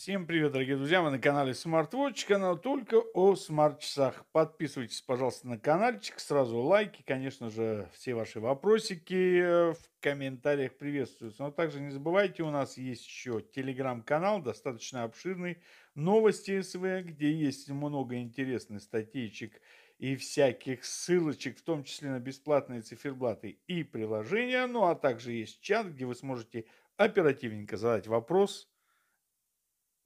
Всем привет, дорогие друзья! Вы на канале SmartWatch, канал только о смарт-часах. Подписывайтесь, пожалуйста, на каналчик, сразу лайки, конечно же, все ваши вопросики э, в комментариях приветствуются. Но также не забывайте, у нас есть еще телеграм-канал, достаточно обширный, новости СВ, где есть много интересных статейчик и всяких ссылочек, в том числе на бесплатные циферблаты и приложения. Ну а также есть чат, где вы сможете оперативненько задать вопрос –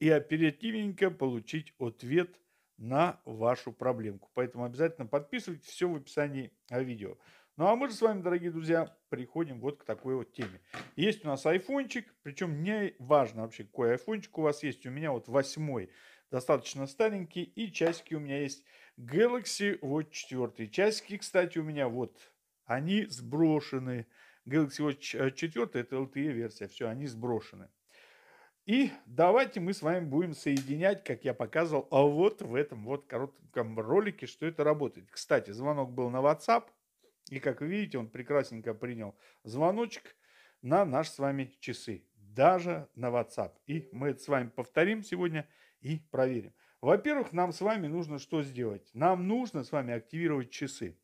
и оперативненько получить ответ на вашу проблемку. Поэтому обязательно подписывайтесь, все в описании а, видео. Ну а мы же с вами, дорогие друзья, приходим вот к такой вот теме. Есть у нас айфончик, причем не важно вообще, какой айфончик у вас есть. У меня вот восьмой, достаточно старенький, и часики у меня есть Galaxy вот четвертый. Часики, кстати, у меня вот, они сброшены. Galaxy Watch 4 э, это LTE версия, все, они сброшены. И давайте мы с вами будем соединять, как я показывал, а вот в этом вот коротком ролике, что это работает. Кстати, звонок был на WhatsApp, и как вы видите, он прекрасненько принял звоночек на наш с вами часы, даже на WhatsApp. И мы это с вами повторим сегодня и проверим. Во-первых, нам с вами нужно что сделать? Нам нужно с вами активировать часы.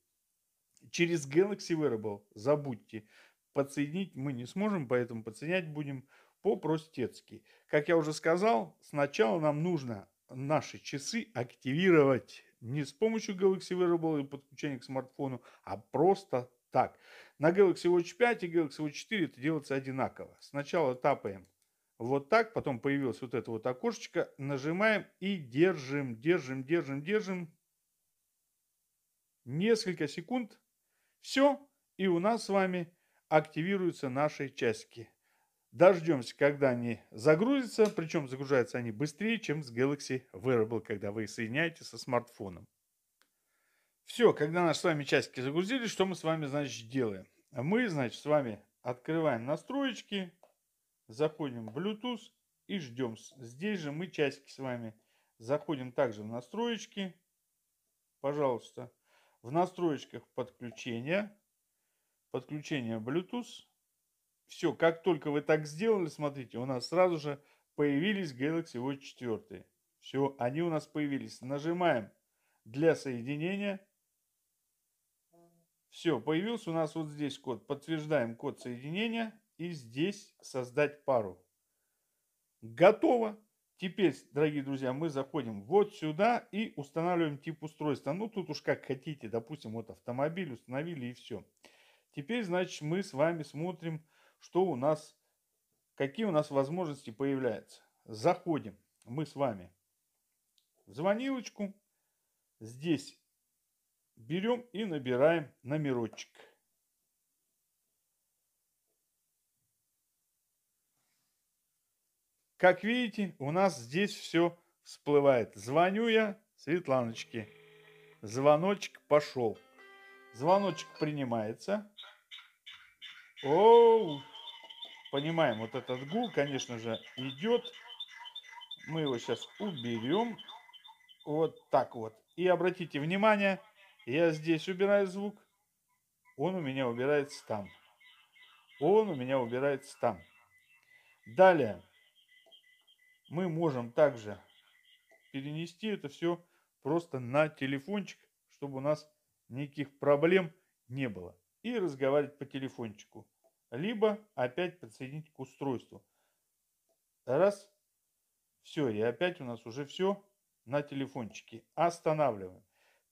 Через Galaxy Wearable, забудьте, подсоединить мы не сможем, поэтому подсоединять будем по-простецки. Как я уже сказал, сначала нам нужно наши часы активировать не с помощью Galaxy Wearable и подключения к смартфону, а просто так. На Galaxy Watch 5 и Galaxy Watch 4 это делается одинаково. Сначала тапаем вот так, потом появилось вот это вот окошечко, нажимаем и держим, держим, держим, держим. Несколько секунд. Все, и у нас с вами активируются наши часики. Дождемся, когда они загрузятся, причем загружаются они быстрее, чем с Galaxy Wearable, когда вы их соединяете со смартфоном. Все, когда наши с вами часики загрузились, что мы с вами, значит, делаем? Мы, значит, с вами открываем настроечки, заходим в Bluetooth и ждем. Здесь же мы часики с вами заходим также в настроечки. Пожалуйста. В настроечках подключения, подключение Bluetooth, все, как только вы так сделали, смотрите, у нас сразу же появились Galaxy Watch 4. Все, они у нас появились. Нажимаем для соединения. Все, появился у нас вот здесь код. Подтверждаем код соединения и здесь создать пару. Готово. Теперь, дорогие друзья, мы заходим вот сюда и устанавливаем тип устройства. Ну, тут уж как хотите. Допустим, вот автомобиль установили и все. Теперь, значит, мы с вами смотрим что у нас, какие у нас возможности появляются. Заходим мы с вами в звонилочку, здесь берем и набираем номерочек. Как видите, у нас здесь все всплывает. Звоню я Светланочке. Звоночек пошел. Звоночек принимается. Оу! Понимаем, вот этот гул, конечно же, идет. Мы его сейчас уберем. Вот так вот. И обратите внимание, я здесь убираю звук. Он у меня убирается там. Он у меня убирается там. Далее. Мы можем также перенести это все просто на телефончик, чтобы у нас никаких проблем не было и разговаривать по телефончику, либо опять подсоединить к устройству. Раз, все, и опять у нас уже все на телефончике. Останавливаем.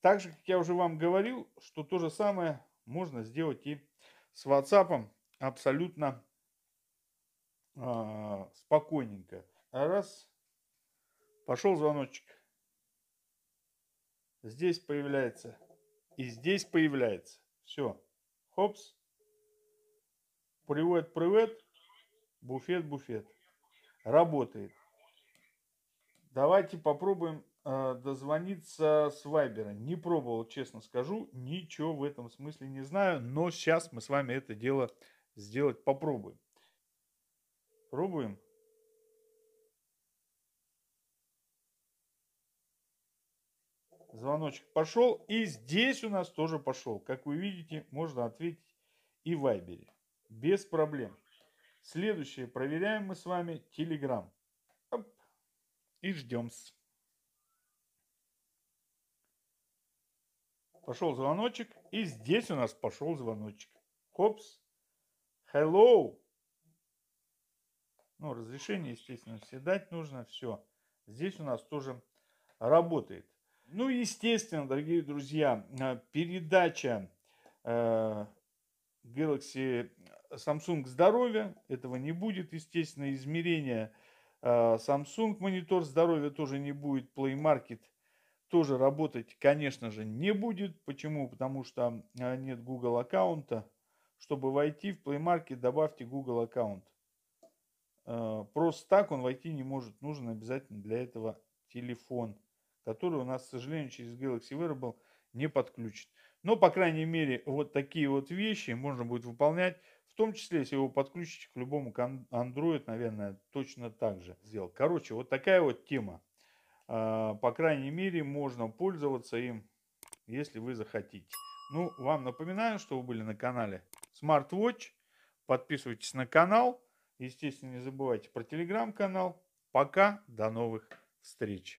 Так же, как я уже вам говорил, что то же самое можно сделать и с WhatsApp абсолютно э, спокойненько. Раз, пошел звоночек. Здесь появляется и здесь появляется. Все. Хопс. Привет, привет. Буфет, буфет. Работает. Давайте попробуем э, дозвониться с Вайбера. Не пробовал, честно скажу. Ничего в этом смысле не знаю. Но сейчас мы с вами это дело сделать попробуем. Пробуем. звоночек пошел. И здесь у нас тоже пошел. Как вы видите, можно ответить и в Вайбере. Без проблем. Следующее. Проверяем мы с вами Телеграм. И ждем. -с. Пошел звоночек. И здесь у нас пошел звоночек. Хопс. Hello. Ну, разрешение, естественно, все дать нужно. Все. Здесь у нас тоже работает. Ну, естественно, дорогие друзья, э, передача э, Galaxy э, Samsung здоровья, этого не будет, естественно, измерения э, Samsung монитор здоровья тоже не будет, Play Market тоже работать, конечно же, не будет. Почему? Потому что э, нет Google аккаунта. Чтобы войти в Play Market, добавьте Google аккаунт. просто так он войти не может, нужен обязательно для этого телефон который у нас, к сожалению, через Galaxy Wearable не подключит. Но, по крайней мере, вот такие вот вещи можно будет выполнять, в том числе, если его подключить к любому Android, наверное, точно так же сделал. Короче, вот такая вот тема. А, по крайней мере, можно пользоваться им, если вы захотите. Ну, вам напоминаю, что вы были на канале SmartWatch. Подписывайтесь на канал. Естественно, не забывайте про телеграм-канал. Пока, до новых встреч.